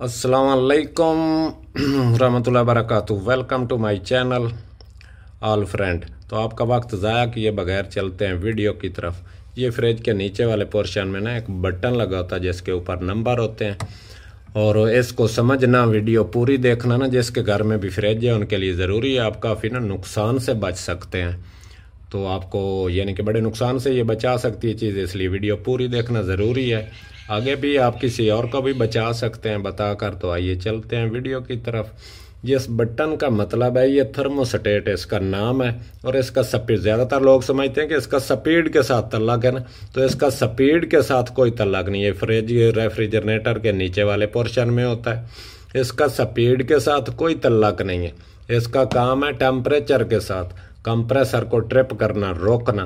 असलकम रहमतुल्लाह वरक welcome to my channel all friend तो आपका वक्त ज़ाया किए बगैर चलते हैं वीडियो की तरफ ये फ्रिज के नीचे वाले पोर्शन में ना एक बटन लगा होता है जिसके ऊपर नंबर होते हैं और इसको समझना वीडियो पूरी देखना ना जिसके घर में भी फ्रिज है उनके लिए ज़रूरी है आप काफ़ी ना नुकसान से बच सकते हैं तो आपको यानी कि बड़े नुकसान से ये बचा सकती है चीज़ इसलिए वीडियो पूरी देखना ज़रूरी है आगे भी आप किसी और को भी बचा सकते हैं बताकर तो आइए चलते हैं वीडियो की तरफ जिस बटन का मतलब है ये थर्मोस्टेट इसका नाम है और इसका स्पीड ज़्यादातर लोग समझते हैं कि इसका स्पीड के साथ तलाक है ना तो इसका स्पीड के साथ कोई तलाक नहीं है फ्रिज रेफ्रिजरेटर के नीचे वाले पोर्शन में होता है इसका स्पीड के साथ कोई तलाक नहीं है इसका काम है टेम्परेचर के साथ कंप्रेसर को ट्रिप करना रोकना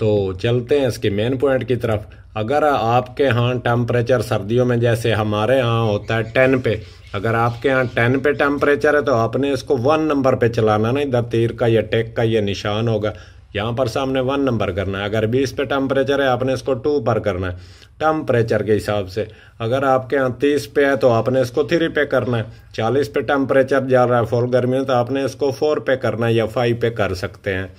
तो चलते हैं इसके मेन पॉइंट की तरफ अगर आपके यहाँ टेम्परेचर सर्दियों में जैसे हमारे यहाँ होता है टेन पे अगर आपके यहाँ टेन पे टेम्परेचर है तो आपने इसको वन नंबर पे चलाना ना इधर तो तीर का या टेक का या निशान होगा यहाँ पर सामने वन नंबर करना है अगर बीस पे टेम्परेचर है आपने इसको टू पर करना है टेम्परेचर के हिसाब से अगर आपके यहाँ तीस पे है तो आपने इसको थ्री पे करना है चालीस पे टेम्परेचर जा रहा है फॉर गर्मी में तो आपने इसको फोर पे करना है या फाइव पे कर सकते हैं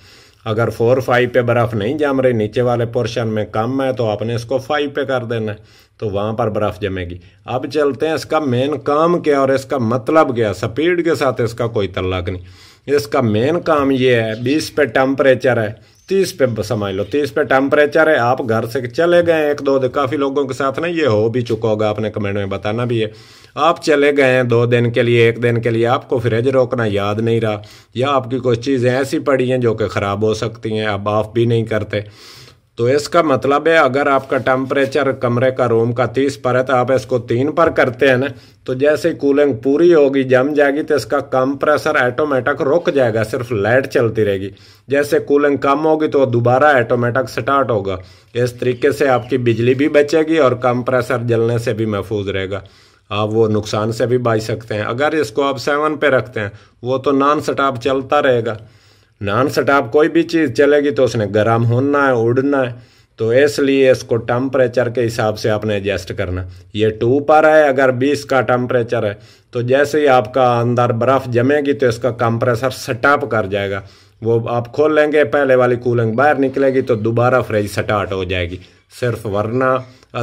अगर फोर फाइव पे बर्फ़ नहीं जम रही नीचे वाले पोर्शन में कम है तो आपने इसको फाइव पे कर देना है तो वहाँ पर बर्फ़ जमेगी अब चलते हैं इसका मेन काम क्या और इसका मतलब क्या स्पीड के साथ इसका कोई तल्लाक नहीं इसका मेन काम ये है बीस पे टेम्परेचर है तीस पे समझ लो तीस पे टेम्परेचर है आप घर से चले गए एक दो दिन काफ़ी लोगों के साथ ना ये हो भी चुका होगा आपने कमेंट में बताना भी है आप चले गए हैं दो दिन के लिए एक दिन के लिए आपको फ्रिज रोकना याद नहीं रहा या आपकी कुछ चीज़ें ऐसी पड़ी हैं जो कि ख़राब हो सकती हैं आप ऑफ भी नहीं करते तो इसका मतलब है अगर आपका टेम्परेचर कमरे का रूम का तीस पर है तो आप इसको तीन पर करते हैं ना तो जैसे ही कूलिंग पूरी होगी जम जाएगी तो इसका कंप्रेसर ऑटोमेटिक रुक जाएगा सिर्फ लाइट चलती रहेगी जैसे कूलिंग कम होगी तो दोबारा ऑटोमेटिक स्टार्ट होगा इस तरीके से आपकी बिजली भी बचेगी और कंप्रेसर जलने से भी महफूज रहेगा आप वो नुकसान से भी बच सकते हैं अगर इसको आप सेवन पर रखते हैं वो तो नॉन स्टॉप चलता रहेगा नॉन स्टाप कोई भी चीज़ चलेगी तो उसने गर्म होना है उड़ना है तो इसलिए इसको टम्परेचर के हिसाब से आपने एडजस्ट करना ये टू पर है अगर बीस का टम्परेचर है तो जैसे ही आपका अंदर बर्फ़ जमेगी तो इसका कंप्रेसर स्टॉप कर जाएगा वो आप खोल लेंगे पहले वाली कूलिंग बाहर निकलेगी तो दोबारा फ्रिज स्टार्ट हो जाएगी सिर्फ वरना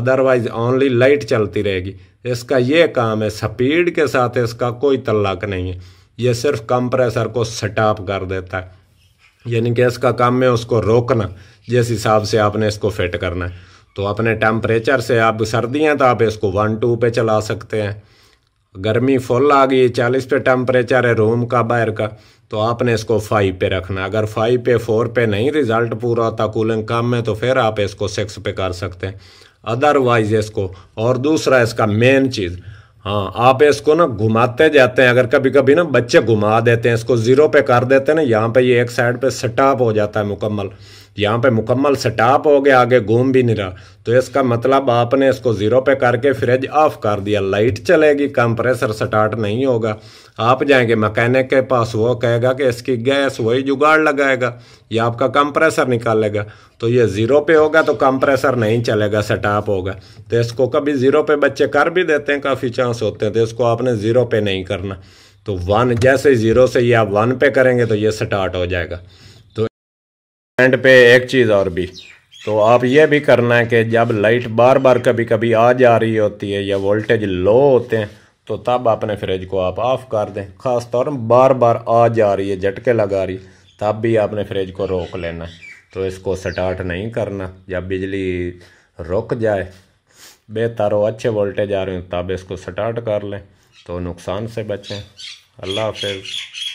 अदरवाइज ओनली लाइट चलती रहेगी इसका ये काम है स्पीड के साथ इसका कोई तल्लाक नहीं है ये सिर्फ कंप्रेसर को स्टॉप कर देता है यानी गैस का काम में उसको रोकना जिस हिसाब से आपने इसको फिट करना है तो अपने टेम्परेचर से आप सर्दियाँ तो आप इसको वन टू पे चला सकते हैं गर्मी फुल आ गई चालीस पे टेम्परेचर है रूम का बाहर का तो आपने इसको फाइव पे रखना अगर फाइव पे फोर पे नहीं रिज़ल्ट पूरा होता कूलिंग कम है तो फिर आप इसको सिक्स पे कर सकते हैं अदरवाइज इसको और दूसरा इसका मेन चीज़ हाँ आप इसको ना घुमाते जाते हैं अगर कभी कभी ना बच्चे घुमा देते हैं इसको ज़ीरो पे कर देते हैं ना यहाँ पे ये एक साइड पे स्टाप हो जाता है मुकम्मल यहाँ पे मुकम्मल स्टाप हो गया आगे घूम भी नहीं रहा तो इसका मतलब आपने इसको ज़ीरो पे करके फ्रिज ऑफ कर दिया लाइट चलेगी कंप्रेसर स्टार्ट नहीं होगा आप जाएंगे मकैनिक के पास वो कहेगा कि इसकी गैस वही जुगाड़ लगाएगा या आपका कंप्रेसर निकालेगा तो ये ज़ीरो पे होगा तो कंप्रेसर नहीं चलेगा सेटअप होगा तो इसको कभी ज़ीरो पे बच्चे कर भी देते हैं काफ़ी चांस होते हैं तो इसको आपने ज़ीरो पे नहीं करना तो वन जैसे ज़ीरो से ये आप वन पे करेंगे तो ये स्टार्ट हो जाएगा तो एंड पे एक चीज़ और भी तो आप ये भी करना है कि जब लाइट बार बार कभी कभी आ जा रही होती है या वोल्टेज लो होते हैं तो तब अपने फ्रिज को आप ऑफ़ कर दें ख़ास तौर बार बार आ जा रही है झटके लगा रही तब भी आपने फ्रिज को रोक लेना तो इसको स्टार्ट नहीं करना जब बिजली रुक जाए बेहतर हो अच्छे वोल्टेज आ रहे हो तब इसको स्टार्ट कर लें तो नुकसान से बचें अल्लाह हाफिज़